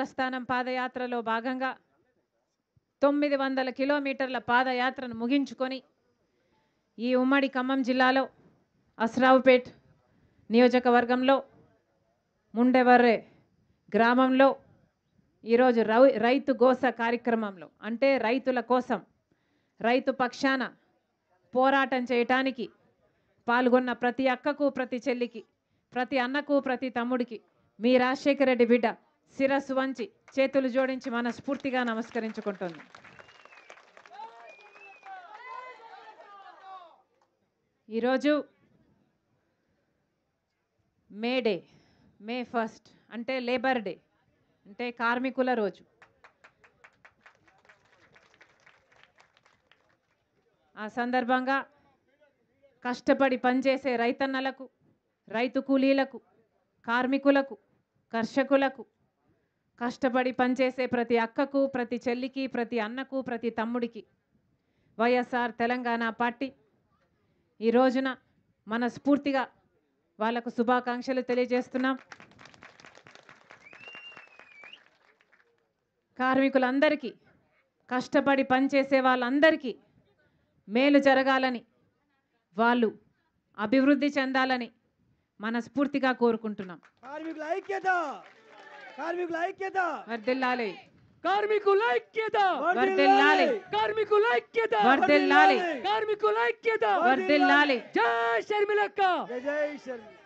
ప్రస్థానం పాదయాత్రలో భాగంగా తొమ్మిది వందల కిలోమీటర్ల పాదయాత్రను ముగించుకొని ఈ ఉమ్మడి ఖమ్మం జిల్లాలో అస్రావుపేట్ నియోజకవర్గంలో ముండెవర్రే గ్రామంలో ఈరోజు రౌ రైతు గోస కార్యక్రమంలో అంటే రైతుల కోసం రైతు పక్షాన పోరాటం చేయటానికి పాల్గొన్న ప్రతి అక్కకు ప్రతి చెల్లికి ప్రతి అన్నకు ప్రతి తమ్ముడికి మీ రాజశేఖర రెడ్డి బిడ్డ శిరస్సు వంచి చేతులు జోడించి మనస్ఫూర్తిగా నమస్కరించుకుంటుంది ఈరోజు మే డే మే ఫస్ట్ అంటే లేబర్ డే అంటే కార్మికుల రోజు ఆ సందర్భంగా కష్టపడి పనిచేసే రైతన్నలకు రైతు కూలీలకు కార్మికులకు కర్షకులకు కష్టపడి పనిచేసే ప్రతి అక్కకు ప్రతి చెల్లికి ప్రతి అన్నకు ప్రతి తమ్ముడికి వైఎస్ఆర్ తెలంగాణ పార్టీ ఈ రోజున మనస్ఫూర్తిగా వాళ్లకు శుభాకాంక్షలు తెలియజేస్తున్నాం కార్మికులందరికీ కష్టపడి పనిచేసే వాళ్ళందరికీ మేలు జరగాలని వాళ్ళు అభివృద్ధి చెందాలని మనస్ఫూర్తిగా కోరుకుంటున్నాం కార్మికుల ఐక్యత ಕಾರ್ಮಿಕ ಐಕ್ಯದ ವರ್ದಿಲ್ಲಾಲಿ ಕಾರ್ಮಿಕುಲ ಐಕ್ಯದ ವರ್ದಿಲ್ಲಾಲಿ ಕಾರ್ಮಿಕುಲ ಐಕ್ಯದ ವರ್ದಿಲ್ಲಾಲಿ ಕಾರ್ಮಿಕುಲ ಐಕ್ಯದ ವರ್ದಿಲ್ಲಾಲಿ ಜೈ ಶರ್ಮಿಲಕ್ಕ ಜೈ ಶರ್ಮಿಲ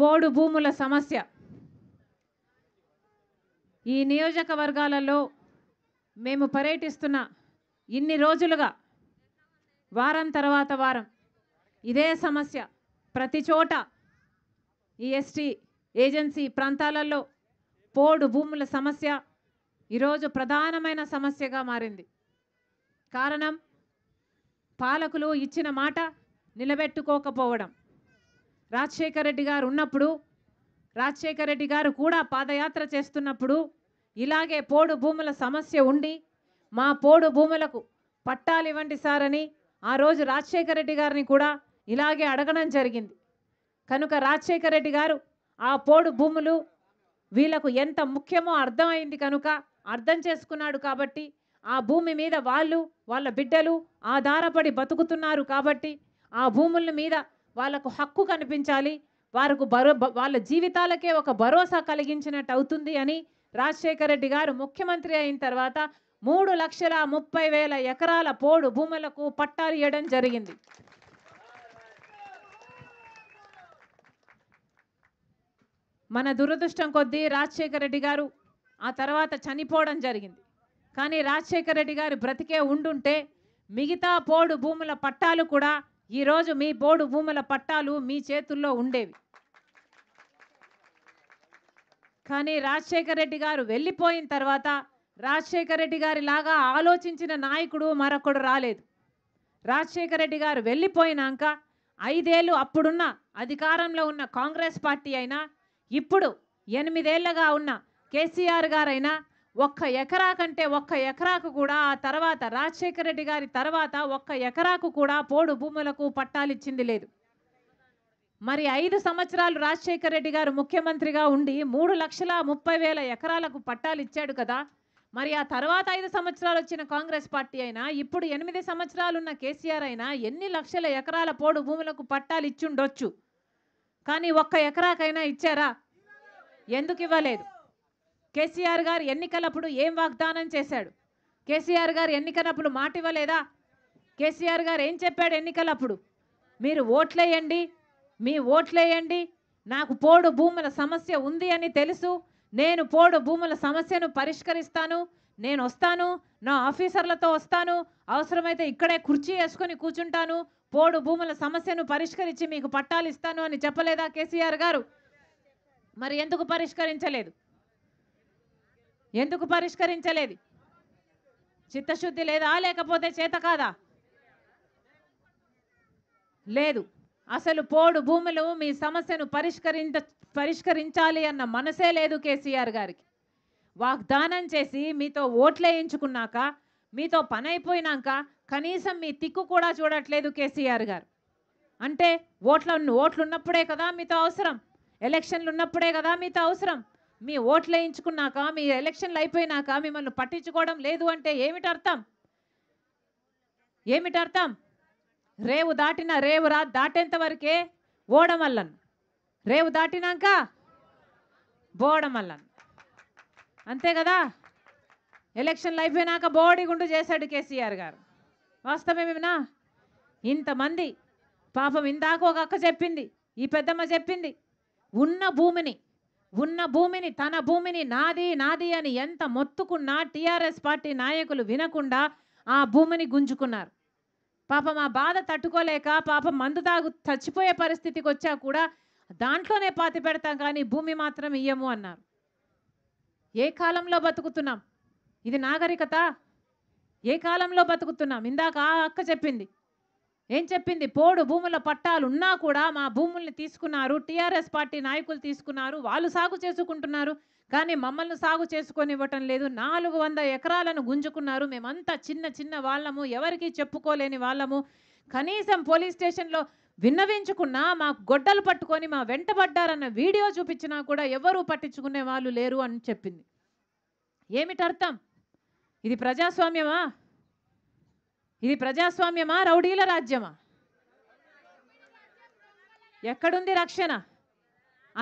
పోడు భూముల సమస్య ఈ నియోజకవర్గాలలో మేము పర్యటిస్తున్న ఇన్ని రోజులుగా వారం తర్వాత వారం ఇదే సమస్య ప్రతి చోట ఈ ఎస్టీ ఏజెన్సీ ప్రాంతాలలో పోడు భూముల సమస్య ఈరోజు ప్రధానమైన సమస్యగా మారింది కారణం పాలకులు ఇచ్చిన మాట నిలబెట్టుకోకపోవడం రాజశేఖర రెడ్డి గారు ఉన్నప్పుడు రాజశేఖర రెడ్డి గారు కూడా పాదయాత్ర చేస్తున్నప్పుడు ఇలాగే పోడు భూముల సమస్య ఉండి మా పోడు భూములకు పట్టాలు ఇవ్వండి సార్ అని ఆ రోజు రాజశేఖర రెడ్డి గారిని కూడా ఇలాగే అడగడం జరిగింది కనుక రాజశేఖర రెడ్డి గారు ఆ పోడు భూములు వీళ్ళకు ఎంత ముఖ్యమో అర్థమైంది కనుక అర్థం చేసుకున్నాడు కాబట్టి ఆ భూమి మీద వాళ్ళు వాళ్ళ బిడ్డలు ఆధారపడి బతుకుతున్నారు కాబట్టి ఆ భూముల మీద వాళ్ళకు హక్కు కనిపించాలి వారికి బరో వాళ్ళ జీవితాలకే ఒక భరోసా కలిగించినట్టు అవుతుంది అని రాజశేఖర రెడ్డి గారు ముఖ్యమంత్రి అయిన తర్వాత మూడు లక్షల ముప్పై వేల ఎకరాల పోడు భూములకు పట్టాలు ఇవ్వడం జరిగింది మన దురదృష్టం కొద్దీ రాజశేఖర రెడ్డి గారు ఆ తర్వాత చనిపోవడం జరిగింది కానీ రాజశేఖర రెడ్డి గారు బ్రతికే ఉండుంటే మిగతా పోడు భూముల పట్టాలు కూడా ఈరోజు మీ బోర్డు భూముల పట్టాలు మీ చేతుల్లో ఉండేవి కానీ రాజశేఖర రెడ్డి గారు వెళ్ళిపోయిన తర్వాత రాజశేఖర రెడ్డి గారి లాగా ఆలోచించిన నాయకుడు మరొకడు రాలేదు రాజశేఖర రెడ్డి గారు వెళ్ళిపోయినాక ఐదేళ్ళు అప్పుడున్న అధికారంలో ఉన్న కాంగ్రెస్ పార్టీ అయినా ఇప్పుడు ఎనిమిదేళ్లగా ఉన్న కేసీఆర్ గారైనా ఒక్క ఎకరా కంటే ఒక్క ఎకరాకు కూడా ఆ తర్వాత రాజశేఖర రెడ్డి గారి తర్వాత ఒక్క ఎకరాకు కూడా పోడు భూములకు పట్టాలు ఇచ్చింది లేదు మరి ఐదు సంవత్సరాలు రాజశేఖర రెడ్డి గారు ముఖ్యమంత్రిగా ఉండి మూడు లక్షల ముప్పై వేల ఎకరాలకు పట్టాలు ఇచ్చాడు కదా మరి ఆ తర్వాత ఐదు సంవత్సరాలు వచ్చిన కాంగ్రెస్ పార్టీ అయినా ఇప్పుడు ఎనిమిది సంవత్సరాలున్న కేసీఆర్ అయినా ఎన్ని లక్షల ఎకరాల పోడు భూములకు పట్టాలు ఇచ్చుండొచ్చు కానీ ఒక్క ఎకరాకైనా ఇచ్చారా ఎందుకు ఇవ్వలేదు కేసీఆర్ గారు ఎన్నికలప్పుడు ఏం వాగ్దానం చేశాడు కేసీఆర్ గారు ఎన్నికలప్పుడు మాట ఇవ్వలేదా కేసీఆర్ గారు ఏం చెప్పాడు ఎన్నికలప్పుడు మీరు ఓట్లేయండి మీ ఓట్లేయండి నాకు పోడు భూముల సమస్య ఉంది అని తెలుసు నేను పోడు భూముల సమస్యను పరిష్కరిస్తాను నేను వస్తాను నా ఆఫీసర్లతో వస్తాను అవసరమైతే ఇక్కడే కుర్చీ వేసుకొని కూర్చుంటాను పోడు భూముల సమస్యను పరిష్కరించి మీకు పట్టాలు ఇస్తాను అని చెప్పలేదా కేసీఆర్ గారు మరి ఎందుకు పరిష్కరించలేదు ఎందుకు పరిష్కరించలేదు చిత్తశుద్ధి లేదా లేకపోతే చేత కాదా లేదు అసలు పోడు భూములు మీ సమస్యను పరిష్కరించ పరిష్కరించాలి అన్న మనసే లేదు కేసీఆర్ గారికి వాగ్దానం చేసి మీతో ఓట్లేయించుకున్నాక మీతో పని అయిపోయినాక కనీసం మీ తిక్కు కూడా చూడట్లేదు కేసీఆర్ గారు అంటే ఓట్ల ఓట్లున్నప్పుడే కదా మీతో అవసరం ఎలక్షన్లు ఉన్నప్పుడే కదా మీతో అవసరం మీ ఓట్లు వేయించుకున్నాక మీ ఎలక్షన్లు అయిపోయినాక మిమ్మల్ని పట్టించుకోవడం లేదు అంటే ఏమిటి అర్థం ఏమిటి అర్థం రేవు దాటిన రేవు రా దాటేంత వరకే ఓడమల్లను రేవు దాటినాక బోడమల్లను అంతే కదా ఎలక్షన్లు అయిపోయినాక గుండు చేశాడు కేసీఆర్ గారు వాస్తవమేమినా ఇంతమంది పాపం ఇందాక ఒక అక్క చెప్పింది ఈ పెద్దమ్మ చెప్పింది ఉన్న భూమిని ఉన్న భూమిని తన భూమిని నాది నాది అని ఎంత మొత్తుకున్నా టీఆర్ఎస్ పార్టీ నాయకులు వినకుండా ఆ భూమిని గుంజుకున్నారు పాపం ఆ బాధ తట్టుకోలేక పాపం మందు తాగు చచ్చిపోయే పరిస్థితికి వచ్చా కూడా దాంట్లోనే పాతి పెడతాం కానీ భూమి మాత్రం ఇయ్యము అన్నారు ఏ కాలంలో బతుకుతున్నాం ఇది నాగరికత ఏ కాలంలో బతుకుతున్నాం ఇందాక ఆ అక్క చెప్పింది ఏం చెప్పింది పోడు భూముల పట్టాలు ఉన్నా కూడా మా భూముల్ని తీసుకున్నారు టీఆర్ఎస్ పార్టీ నాయకులు తీసుకున్నారు వాళ్ళు సాగు చేసుకుంటున్నారు కానీ మమ్మల్ని సాగు చేసుకొనివ్వటం లేదు నాలుగు వంద ఎకరాలను గుంజుకున్నారు మేమంతా చిన్న చిన్న వాళ్ళము ఎవరికి చెప్పుకోలేని వాళ్ళము కనీసం పోలీస్ స్టేషన్లో విన్నవించుకున్నా మా గొడ్డలు పట్టుకొని మా వెంటబడ్డారన్న వీడియో చూపించినా కూడా ఎవరూ పట్టించుకునే వాళ్ళు లేరు అని చెప్పింది ఏమిటర్థం ఇది ప్రజాస్వామ్యమా ఇది ప్రజాస్వామ్యమా రౌడీల రాజ్యమా ఎక్కడుంది రక్షణ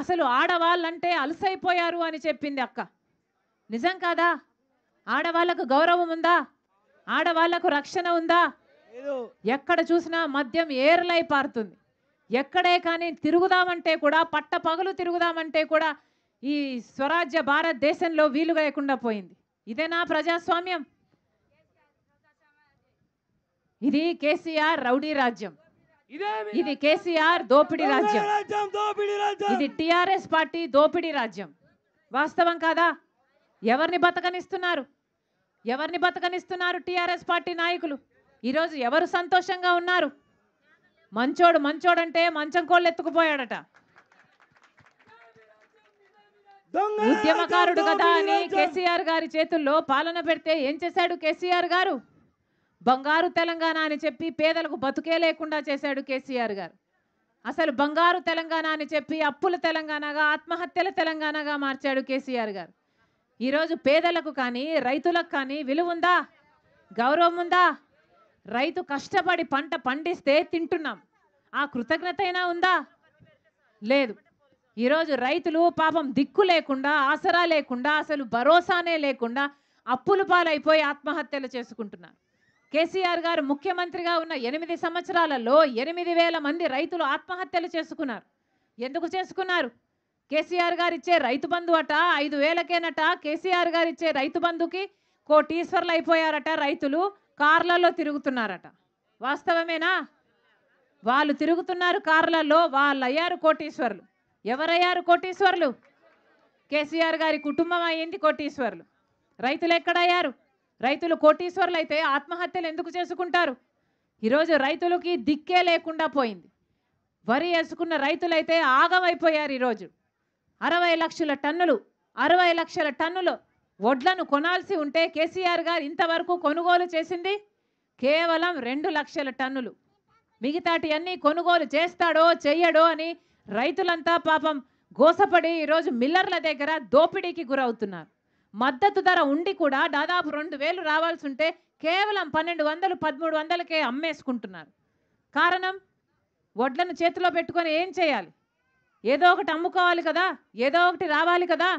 అసలు ఆడవాళ్ళంటే అలసైపోయారు అని చెప్పింది అక్క నిజం కాదా ఆడవాళ్లకు గౌరవం ఉందా ఆడవాళ్లకు రక్షణ ఉందా ఎక్కడ చూసినా మద్యం ఏర్లై పారుతుంది ఎక్కడే కానీ తిరుగుదామంటే కూడా పట్ట పగలు తిరుగుదామంటే కూడా ఈ స్వరాజ్య భారతదేశంలో వీలుగా లేకుండా పోయింది ఇదేనా ప్రజాస్వామ్యం ఇది కేసీఆర్ రౌడీ రాజ్యం ఇది కేసీఆర్ దోపిడీ రాజ్యం ఇది టిఆర్ఎస్ పార్టీ దోపిడీ రాజ్యం వాస్తవం కాదా ఎవరిని బతకనిస్తున్నారు ఎవరిని బతకనిస్తున్నారు టిఆర్ఎస్ పార్టీ నాయకులు ఈరోజు ఎవరు సంతోషంగా ఉన్నారు మంచోడు మంచోడంటే మంచం కోళ్ళు ఎత్తుకుపోయాడట ఉద్యమకారుడు కదా అని కేసీఆర్ గారి చేతుల్లో పాలన పెడితే ఏం చేశాడు కేసీఆర్ గారు బంగారు తెలంగాణ అని చెప్పి పేదలకు బతుకే లేకుండా చేశాడు కేసీఆర్ గారు అసలు బంగారు తెలంగాణ అని చెప్పి అప్పుల తెలంగాణగా ఆత్మహత్యల తెలంగాణగా మార్చాడు కేసీఆర్ గారు ఈరోజు పేదలకు కానీ రైతులకు కానీ విలువ ఉందా గౌరవం ఉందా రైతు కష్టపడి పంట పండిస్తే తింటున్నాం ఆ కృతజ్ఞత అయినా ఉందా లేదు ఈరోజు రైతులు పాపం దిక్కు లేకుండా ఆసరా లేకుండా అసలు భరోసానే లేకుండా అప్పులు పాలైపోయి ఆత్మహత్యలు చేసుకుంటున్నారు కేసీఆర్ గారు ముఖ్యమంత్రిగా ఉన్న ఎనిమిది సంవత్సరాలలో ఎనిమిది వేల మంది రైతులు ఆత్మహత్యలు చేసుకున్నారు ఎందుకు చేసుకున్నారు కేసీఆర్ గారు ఇచ్చే రైతు బంధు అట ఐదు వేలకేనట కేసీఆర్ గారు ఇచ్చే రైతు బంధుకి కోటీశ్వర్లు అయిపోయారట రైతులు కార్లలో తిరుగుతున్నారట వాస్తవమేనా వాళ్ళు తిరుగుతున్నారు కార్లలో వాళ్ళు అయ్యారు కోటీశ్వర్లు ఎవరయ్యారు కోటీశ్వర్లు కేసీఆర్ గారి కుటుంబం అయ్యింది కోటీశ్వర్లు రైతులు ఎక్కడయ్యారు రైతులు కోటీశ్వర్లు అయితే ఆత్మహత్యలు ఎందుకు చేసుకుంటారు ఈరోజు రైతులకి దిక్కే లేకుండా పోయింది వరి వేసుకున్న రైతులైతే ఆగమైపోయారు ఈరోజు అరవై లక్షల టన్నులు అరవై లక్షల టన్నులు వడ్లను కొనాల్సి ఉంటే కేసీఆర్ గారు ఇంతవరకు కొనుగోలు చేసింది కేవలం రెండు లక్షల టన్నులు మిగతాటి అన్నీ కొనుగోలు చేస్తాడో చెయ్యడో అని రైతులంతా పాపం గోసపడి ఈరోజు మిల్లర్ల దగ్గర దోపిడీకి గురవుతున్నారు మద్దతు ధర ఉండి కూడా దాదాపు రెండు వేలు రావాల్సి ఉంటే కేవలం పన్నెండు వందలు పదమూడు వందలకే అమ్మేసుకుంటున్నారు కారణం వడ్లను చేతిలో పెట్టుకొని ఏం చేయాలి ఏదో ఒకటి అమ్ముకోవాలి కదా ఏదో ఒకటి రావాలి కదా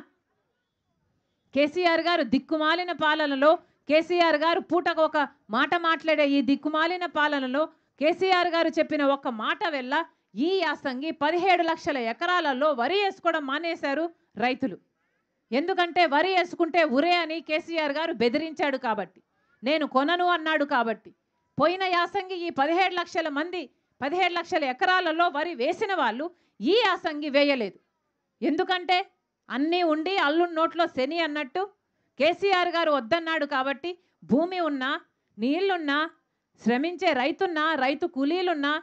కేసీఆర్ గారు దిక్కుమాలిన పాలనలో కేసీఆర్ గారు పూటకు ఒక మాట మాట్లాడే ఈ దిక్కుమాలిన పాలనలో కేసీఆర్ గారు చెప్పిన ఒక మాట వెళ్ళ ఈ యాసంగి పదిహేడు లక్షల ఎకరాలలో వరి వేసుకోవడం మానేశారు రైతులు ఎందుకంటే వరి వేసుకుంటే ఉరే అని కేసీఆర్ గారు బెదిరించాడు కాబట్టి నేను కొనను అన్నాడు కాబట్టి పోయిన యాసంగి ఈ పదిహేడు లక్షల మంది పదిహేడు లక్షల ఎకరాలలో వరి వేసిన వాళ్ళు ఈ యాసంగి వేయలేదు ఎందుకంటే అన్నీ ఉండి అల్లు నోట్లో శని అన్నట్టు కేసీఆర్ గారు వద్దన్నాడు కాబట్టి భూమి ఉన్నా నీళ్లున్నా శ్రమించే రైతున్నా రైతు కూలీలున్నా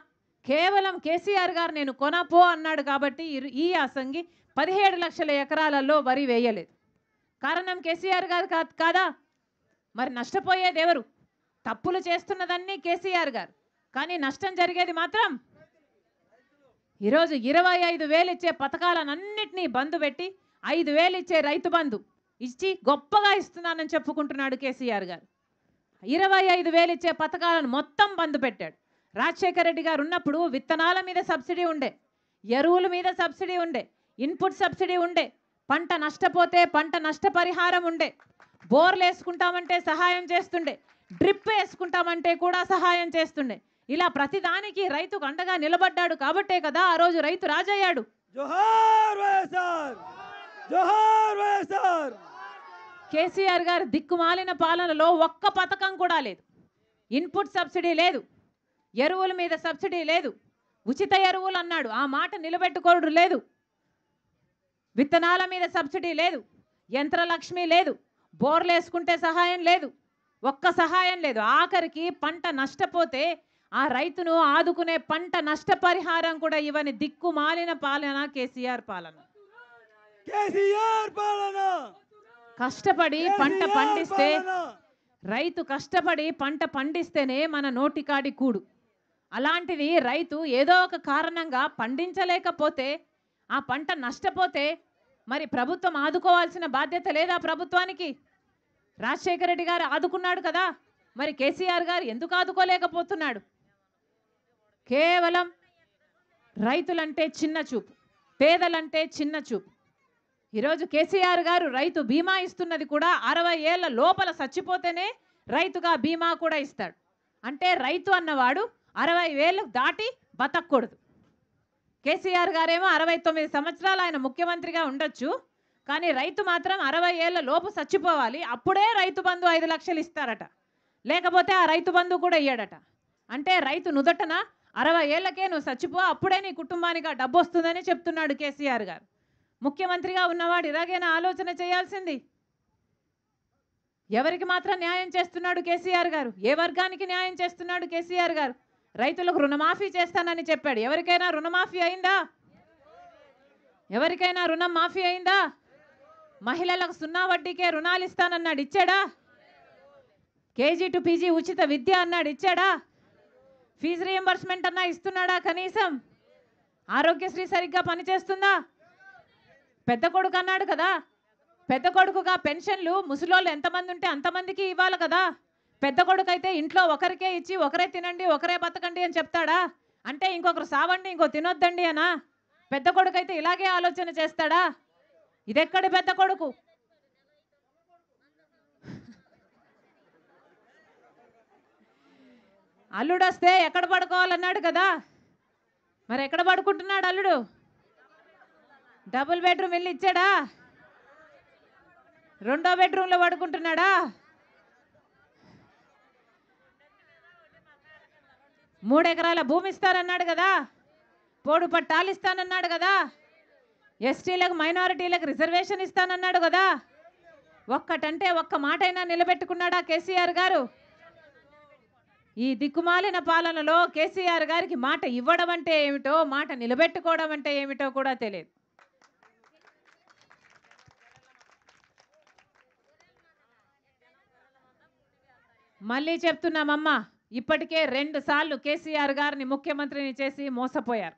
కేవలం కేసీఆర్ గారు నేను కొనపో అన్నాడు కాబట్టి ఈ యాసంగి పదిహేడు లక్షల ఎకరాలలో వరి వేయలేదు కారణం కేసీఆర్ గారు కాదు కాదా మరి నష్టపోయేది ఎవరు తప్పులు చేస్తున్నదన్నీ కేసీఆర్ గారు కానీ నష్టం జరిగేది మాత్రం ఈరోజు ఇరవై ఐదు వేలు ఇచ్చే పథకాలన్నింటినీ బంధు పెట్టి ఐదు వేలు ఇచ్చే రైతు బంధు ఇచ్చి గొప్పగా ఇస్తున్నానని చెప్పుకుంటున్నాడు కేసీఆర్ గారు ఇరవై ఐదు వేలు ఇచ్చే పథకాలను మొత్తం బంధు పెట్టాడు రాజశేఖర రెడ్డి గారు ఉన్నప్పుడు విత్తనాల మీద సబ్సిడీ ఉండే ఎరువుల మీద సబ్సిడీ ఉండే ఇన్పుట్ సబ్సిడీ ఉండే పంట నష్టపోతే పంట నష్టపరిహారం ఉండే బోర్లు వేసుకుంటామంటే సహాయం చేస్తుండే డ్రిప్ వేసుకుంటామంటే కూడా సహాయం చేస్తుండే ఇలా ప్రతిదానికి రైతుకు అండగా నిలబడ్డాడు కాబట్టే కదా ఆ రోజు రైతు రాజయ్యాడు కేసీఆర్ గారు దిక్కుమాలిన పాలనలో ఒక్క పథకం కూడా లేదు ఇన్పుట్ సబ్సిడీ లేదు ఎరువుల మీద సబ్సిడీ లేదు ఉచిత ఎరువులు అన్నాడు ఆ మాట నిలబెట్టుకోడు లేదు విత్తనాల మీద సబ్సిడీ లేదు యంత్రలక్ష్మి లేదు బోర్లు వేసుకుంటే సహాయం లేదు ఒక్క సహాయం లేదు ఆఖరికి పంట నష్టపోతే ఆ రైతును ఆదుకునే పంట నష్టపరిహారం కూడా ఇవని దిక్కు మాలిన పాలన కేసీఆర్ పాలన కేసీఆర్ పాలన కష్టపడి పంట పండిస్తే రైతు కష్టపడి పంట పండిస్తేనే మన నోటికాడి కూడు అలాంటిది రైతు ఏదో ఒక కారణంగా పండించలేకపోతే ఆ పంట నష్టపోతే మరి ప్రభుత్వం ఆదుకోవాల్సిన బాధ్యత లేదా ప్రభుత్వానికి రాజశేఖర రెడ్డి గారు ఆదుకున్నాడు కదా మరి కేసీఆర్ గారు ఎందుకు ఆదుకోలేకపోతున్నాడు కేవలం రైతులంటే చిన్న చూపు పేదలంటే చిన్న చూపు ఈరోజు కేసీఆర్ గారు రైతు బీమా ఇస్తున్నది కూడా అరవై ఏళ్ళ లోపల చచ్చిపోతేనే రైతుగా బీమా కూడా ఇస్తాడు అంటే రైతు అన్నవాడు అరవై వేలు దాటి బతకూడదు కేసీఆర్ గారేమో అరవై తొమ్మిది సంవత్సరాలు ఆయన ముఖ్యమంత్రిగా ఉండొచ్చు కానీ రైతు మాత్రం అరవై ఏళ్ళ లోపు చచ్చిపోవాలి అప్పుడే రైతు బంధు ఐదు లక్షలు ఇస్తారట లేకపోతే ఆ రైతు బంధు కూడా ఇయ్యాడట అంటే రైతు నుదటన అరవై ఏళ్ళకే నువ్వు చచ్చిపో అప్పుడే నీ కుటుంబానికి ఆ డబ్బు వస్తుందని చెప్తున్నాడు కేసీఆర్ గారు ముఖ్యమంత్రిగా ఉన్నవాడు ఇలాగైనా ఆలోచన చేయాల్సింది ఎవరికి మాత్రం న్యాయం చేస్తున్నాడు కేసీఆర్ గారు ఏ వర్గానికి న్యాయం చేస్తున్నాడు కేసీఆర్ గారు రైతులకు రుణమాఫీ చేస్తానని చెప్పాడు ఎవరికైనా రుణమాఫీ అయిందా ఎవరికైనా రుణం మాఫీ అయిందా మహిళలకు సున్నా వడ్డీకే రుణాలు ఇస్తానన్నాడు ఇచ్చాడా కేజీ టు పీజీ ఉచిత విద్య అన్నాడు ఇచ్చాడా ఫీజు రియంబర్స్మెంట్ అన్నా ఇస్తున్నాడా కనీసం ఆరోగ్యశ్రీ సరిగ్గా పనిచేస్తుందా పెద్ద కొడుకు అన్నాడు కదా పెద్ద కొడుకుగా పెన్షన్లు ముసలోళ్ళు ఎంతమంది ఉంటే అంతమందికి ఇవ్వాలి కదా పెద్ద కొడుకు అయితే ఇంట్లో ఒకరికే ఇచ్చి ఒకరే తినండి ఒకరే బతకండి అని చెప్తాడా అంటే ఇంకొకరు సావండి ఇంకో తినొద్దండి అనా పెద్ద కొడుకు అయితే ఇలాగే ఆలోచన చేస్తాడా ఇదెక్కడి పెద్ద కొడుకు అల్లుడొస్తే ఎక్కడ పడుకోవాలన్నాడు కదా మరి ఎక్కడ పడుకుంటున్నాడు అల్లుడు డబుల్ బెడ్రూమ్ వెళ్ళి ఇచ్చాడా రెండో బెడ్రూమ్లో పడుకుంటున్నాడా మూడెకరాల భూమి ఇస్తానన్నాడు కదా పోడు పట్టాలు ఇస్తానన్నాడు కదా ఎస్టీలకు మైనారిటీలకు రిజర్వేషన్ ఇస్తానన్నాడు కదా ఒక్కటంటే ఒక్క మాటైనా నిలబెట్టుకున్నాడా కేసీఆర్ గారు ఈ దిక్కుమాలిన పాలనలో కేసీఆర్ గారికి మాట ఇవ్వడం అంటే ఏమిటో మాట నిలబెట్టుకోవడం అంటే ఏమిటో కూడా తెలియదు మళ్ళీ చెప్తున్నామమ్మా ఇప్పటికే రెండుసార్లు కేసీఆర్ గారిని ముఖ్యమంత్రిని చేసి మోసపోయారు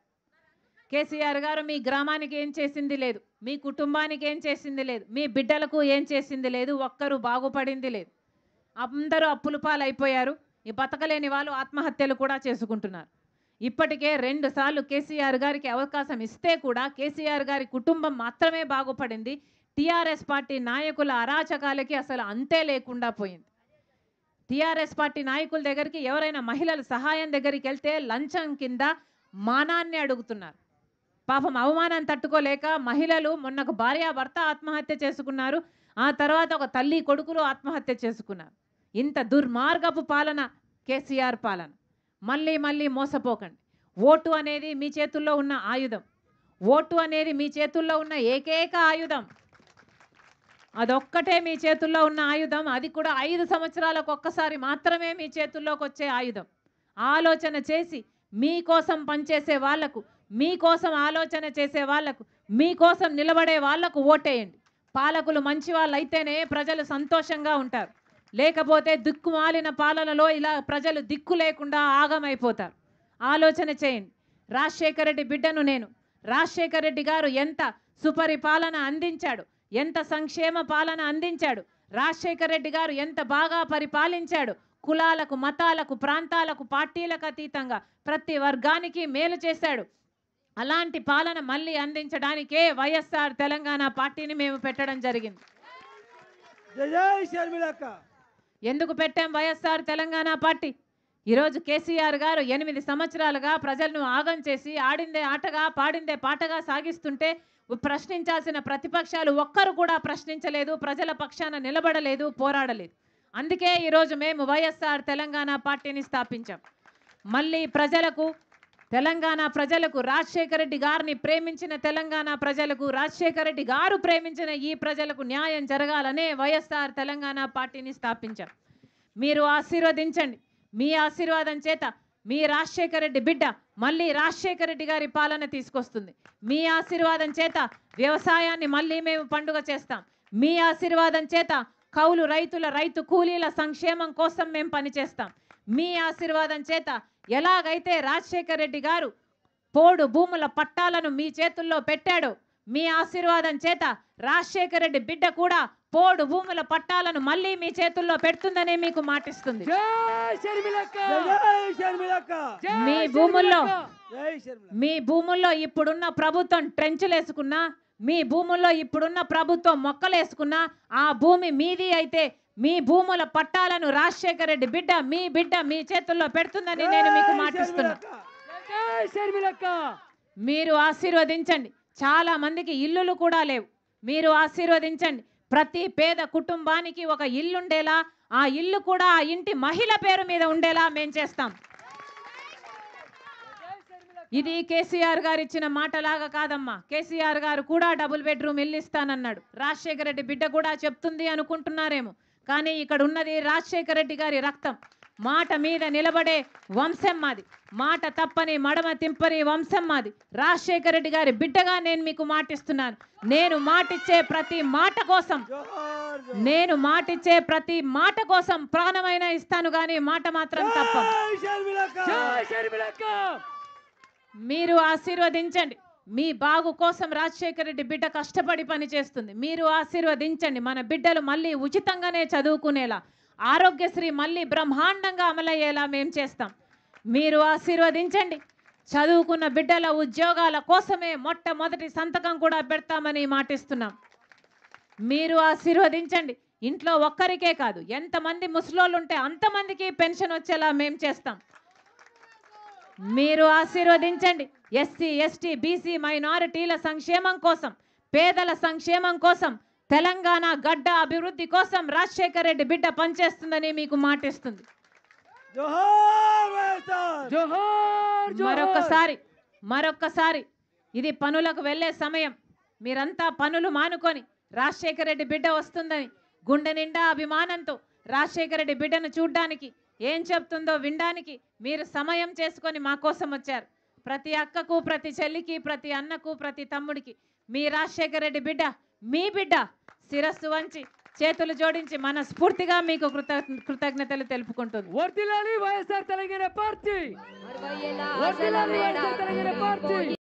కేసీఆర్ గారు మీ గ్రామానికి ఏం చేసింది లేదు మీ కుటుంబానికి ఏం చేసింది లేదు మీ బిడ్డలకు ఏం చేసింది లేదు ఒక్కరూ బాగుపడింది లేదు అందరూ అప్పులు పాలైపోయారు ఈ బతకలేని వాళ్ళు ఆత్మహత్యలు కూడా చేసుకుంటున్నారు ఇప్పటికే రెండుసార్లు కేసీఆర్ గారికి అవకాశం ఇస్తే కూడా కేసీఆర్ గారి కుటుంబం మాత్రమే బాగుపడింది టీఆర్ఎస్ పార్టీ నాయకుల అరాచకాలకి అసలు అంతే లేకుండా పోయింది టిఆర్ఎస్ పార్టీ నాయకుల దగ్గరికి ఎవరైనా మహిళల సహాయం దగ్గరికి వెళ్తే లంచం కింద మానాన్ని అడుగుతున్నారు పాపం అవమానాన్ని తట్టుకోలేక మహిళలు మొన్నకు భార్య భర్త ఆత్మహత్య చేసుకున్నారు ఆ తర్వాత ఒక తల్లి కొడుకులు ఆత్మహత్య చేసుకున్నారు ఇంత దుర్మార్గపు పాలన కేసీఆర్ పాలన మళ్ళీ మళ్ళీ మోసపోకండి ఓటు అనేది మీ చేతుల్లో ఉన్న ఆయుధం ఓటు అనేది మీ చేతుల్లో ఉన్న ఏకైక ఆయుధం అదొక్కటే మీ చేతుల్లో ఉన్న ఆయుధం అది కూడా ఐదు సంవత్సరాలకు ఒక్కసారి మాత్రమే మీ చేతుల్లోకి వచ్చే ఆయుధం ఆలోచన చేసి మీకోసం పనిచేసే వాళ్లకు మీకోసం ఆలోచన చేసే వాళ్లకు మీకోసం నిలబడే వాళ్లకు ఓటేయండి పాలకులు మంచి వాళ్ళు అయితేనే ప్రజలు సంతోషంగా ఉంటారు లేకపోతే దిక్కుమాలిన పాలనలో ఇలా ప్రజలు దిక్కు లేకుండా ఆగమైపోతారు ఆలోచన చేయండి రాజశేఖర రెడ్డి బిడ్డను నేను రాజశేఖర రెడ్డి గారు ఎంత సుపరిపాలన అందించాడు ఎంత సంక్షేమ పాలన అందించాడు రాజశేఖర రెడ్డి గారు ఎంత బాగా పరిపాలించాడు కులాలకు మతాలకు ప్రాంతాలకు పార్టీలకు అతీతంగా ప్రతి వర్గానికి మేలు చేశాడు అలాంటి పాలన మళ్ళీ అందించడానికే వైఎస్ఆర్ తెలంగాణ పార్టీని మేము పెట్టడం జరిగింది ఎందుకు పెట్టాం వైఎస్ఆర్ తెలంగాణ పార్టీ ఈరోజు కేసీఆర్ గారు ఎనిమిది సంవత్సరాలుగా ప్రజలను ఆగం చేసి ఆడిందే ఆటగా పాడిందే పాటగా సాగిస్తుంటే ప్రశ్నించాల్సిన ప్రతిపక్షాలు ఒక్కరు కూడా ప్రశ్నించలేదు ప్రజల పక్షాన నిలబడలేదు పోరాడలేదు అందుకే ఈరోజు మేము వైఎస్ఆర్ తెలంగాణ పార్టీని స్థాపించాం మళ్ళీ ప్రజలకు తెలంగాణ ప్రజలకు రాజశేఖర రెడ్డి గారిని ప్రేమించిన తెలంగాణ ప్రజలకు రాజశేఖర రెడ్డి గారు ప్రేమించిన ఈ ప్రజలకు న్యాయం జరగాలనే వైఎస్ఆర్ తెలంగాణ పార్టీని స్థాపించాం మీరు ఆశీర్వదించండి మీ ఆశీర్వాదం చేత మీ రాజశేఖర రెడ్డి బిడ్డ మళ్ళీ రాజశేఖర రెడ్డి గారి పాలన తీసుకొస్తుంది మీ ఆశీర్వాదం చేత వ్యవసాయాన్ని మళ్ళీ మేము పండుగ చేస్తాం మీ ఆశీర్వాదం చేత కౌలు రైతుల రైతు కూలీల సంక్షేమం కోసం మేము పనిచేస్తాం మీ ఆశీర్వాదం చేత ఎలాగైతే రాజశేఖర రెడ్డి గారు పోడు భూముల పట్టాలను మీ చేతుల్లో పెట్టాడో మీ ఆశీర్వాదం చేత రాజశేఖర రెడ్డి బిడ్డ కూడా పోడు భూముల పట్టాలను మళ్ళీ మీ చేతుల్లో పెడుతుందని మీకు మాటిస్తుంది మీ భూముల్లో మీ భూముల్లో ఇప్పుడున్న ప్రభుత్వం ట్రెంచులు మీ భూముల్లో ఇప్పుడున్న ప్రభుత్వం మొక్కలు ఆ భూమి మీది అయితే మీ భూముల పట్టాలను రాజశేఖర రెడ్డి బిడ్డ మీ బిడ్డ మీ చేతుల్లో పెడుతుందని నేను మీకు మాటిస్తున్నా మీరు ఆశీర్వదించండి చాలా మందికి ఇల్లులు కూడా లేవు మీరు ఆశీర్వదించండి ప్రతి పేద కుటుంబానికి ఒక ఇల్లు ఉండేలా ఆ ఇల్లు కూడా ఆ ఇంటి మహిళ పేరు మీద ఉండేలా మేము చేస్తాం ఇది కేసీఆర్ గారు ఇచ్చిన మాటలాగా కాదమ్మా కేసీఆర్ గారు కూడా డబుల్ బెడ్రూమ్ ఇల్లు ఇస్తానన్నాడు రాజశేఖర రెడ్డి బిడ్డ కూడా చెప్తుంది అనుకుంటున్నారేమో కానీ ఇక్కడ ఉన్నది రాజశేఖర రెడ్డి గారి రక్తం మాట మీద నిలబడే వంశం మాది మాట తప్పని మడమ తింపని వంశం మాది రాజశేఖర రెడ్డి గారి బిడ్డగా నేను మీకు మాటిస్తున్నాను నేను మాటిచ్చే ప్రతి మాట కోసం నేను మాటిచ్చే ప్రతి మాట కోసం ప్రాణమైన ఇస్తాను కానీ మాట మాత్రం తప్ప మీరు ఆశీర్వదించండి మీ బాగు కోసం రాజశేఖర రెడ్డి బిడ్డ కష్టపడి పనిచేస్తుంది మీరు ఆశీర్వదించండి మన బిడ్డలు మళ్ళీ ఉచితంగానే చదువుకునేలా ఆరోగ్యశ్రీ మళ్ళీ బ్రహ్మాండంగా అమలయ్యేలా మేము చేస్తాం మీరు ఆశీర్వదించండి చదువుకున్న బిడ్డల ఉద్యోగాల కోసమే మొట్టమొదటి సంతకం కూడా పెడతామని మాటిస్తున్నాం మీరు ఆశీర్వదించండి ఇంట్లో ఒక్కరికే కాదు ఎంతమంది ముసలోళ్ళు ఉంటే అంతమందికి పెన్షన్ వచ్చేలా మేము చేస్తాం మీరు ఆశీర్వదించండి ఎస్సీ ఎస్టీ బీసీ మైనారిటీల సంక్షేమం కోసం పేదల సంక్షేమం కోసం తెలంగాణ గడ్డ అభివృద్ధి కోసం రాజశేఖర్ రెడ్డి బిడ్డ పనిచేస్తుందని మీకు మాటిస్తుంది మరొకసారి మరొకసారి ఇది పనులకు వెళ్ళే సమయం మీరంతా పనులు మానుకొని రాజశేఖర రెడ్డి బిడ్డ వస్తుందని గుండె నిండా అభిమానంతో రాజశేఖర రెడ్డి బిడ్డను చూడ్డానికి ఏం చెప్తుందో వినడానికి మీరు సమయం చేసుకొని మా కోసం వచ్చారు ప్రతి అక్కకు ప్రతి చెల్లికి ప్రతి అన్నకు ప్రతి తమ్ముడికి మీ రాజశేఖర రెడ్డి బిడ్డ మీ బిడ్డ శిరస్సు వంచి చేతులు జోడించి మన స్ఫూర్తిగా మీకు కృతజ్ఞతలు తెలుపుకుంటుంది వైఎస్ఆర్